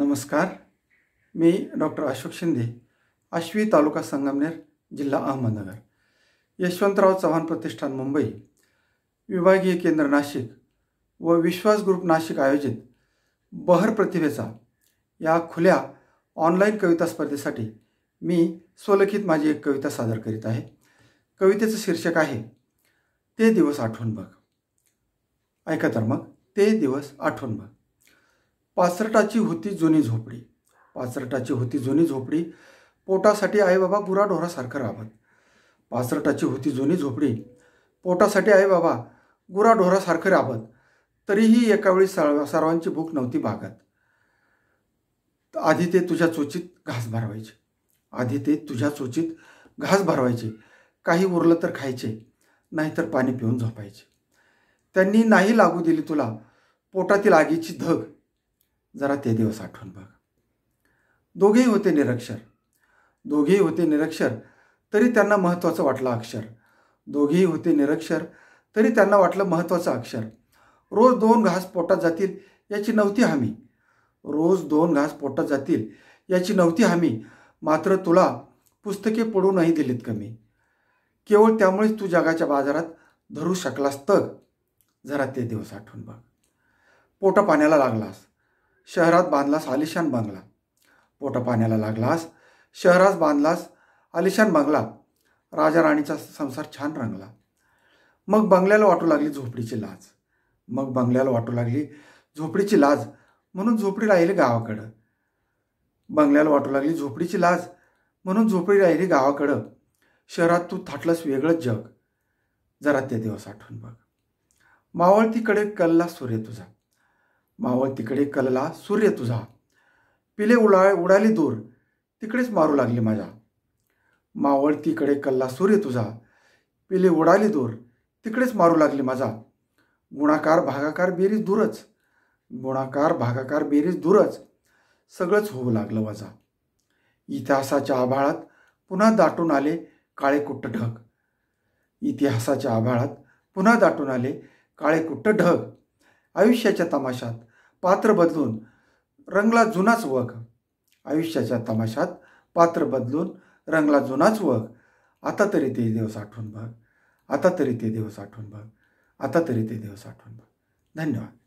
नमस्कार मी डॉक्टर अशोक शिंदे आश्वी तालुका संगमनेर जिल्हा अहमदनगर यशवंतराव चव्हाण प्रतिष्ठान मुंबई विभागीय केंद्र नाशिक व विश्वास ग्रुप नाशिक आयोजित बहर प्रतिभेचा या खुल्या ऑनलाईन कविता स्पर्धेसाठी मी स्वलिखित माझी एक कविता सादर करीत आहे कवितेचं शीर्षक आहे ते दिवस आठवून बघ ऐका तर मग ते दिवस आठवून बघ पासरटाची होती जुनी झोपडी पासरटाची होती जुनी झोपडी पोटासाठी आई बाबा गुराढोरासारखं राबत पासरटाची होती जुनी झोपडी पोटासाठी आई बाबा गुराढोरासारखं राबत तरीही एकावेळी वेळी सर्वांची भूक नव्हती भागत आधी ते तुझ्या चोचीत घास भरवायचे आधी ते तुझ्या चोचीत घास भरवायचे काही उरलं तर खायचे नाहीतर पाणी पिऊन झोपायचे त्यांनी नाही लागू दिली तुला पोटातील आगीची धग जरा ते दिवस आठवून बघ दोघेही होते निरक्षर दोघेही होते निरक्षर तरी त्यांना महत्त्वाचं वाटलं अक्षर दोघेही होते निरक्षर तरी त्यांना वाटलं महत्त्वाचं अक्षर रोज दोन घास पोटात जातील याची नव्हती हमी रोज दोन घास पोटात जातील याची नव्हती हमी मात्र तुला पुस्तके पडू नाही दिलीत कमी केवळ त्यामुळेच तू जगाच्या बाजारात धरू शकलास तग जरा ते दिवस आठवून बघ पोटा पाण्याला लागलास शहरात बांधलास आलिशान बांगला पोटा पाण्याला लागलास शहरास बांधलास आलिशान बांगला राजा राणीचा संसार छान रंगला मग बंगल्याला वाटू लागली झोपडीची लाज मग बंगल्याला वाटू लागली झोपडीची लाज म्हणून झोपडी राहिली गावाकडं बंगल्याला वाटू लागली झोपडीची लाज म्हणून झोपडी राहिली गावाकडं शहरात तू थाटलंस वेगळंच जग जरा ते दिवस आठवून बघ मावळतीकडे कल्ला सूर्य तुझा मावळ तिकडे कलला सूर्य तुझा पिले उडा उडाली दूर तिकडेच मारू लागली माझ्या मावळ तिकडे कल्ला सूर्य तुझा पिले उडाली दूर तिकडेच मारू लागली माझा गुणाकार भागाकार बेरीज दूरच गुणाकार भागाकार बेरीज दूरच सगळंच होऊ लागलं माझा इतिहासाच्या आभाळात पुन्हा दाटून आले काळे कुट्ट ढग इतिहासाच्या आभाळात पुन्हा दाटून आले काळे कुट्ट ढग आयुष्याच्या तमाशात पात्र बदलून रंगला जुनाच वग आयुष्याच्या तमाशात पात्र बदलून रंगला जुनाच वग आता तरी ते दिवस आठवून बघ आता तरी ते दिवस आठवून बघ आता तरी ते दिवस आठवून बघ धन्यवाद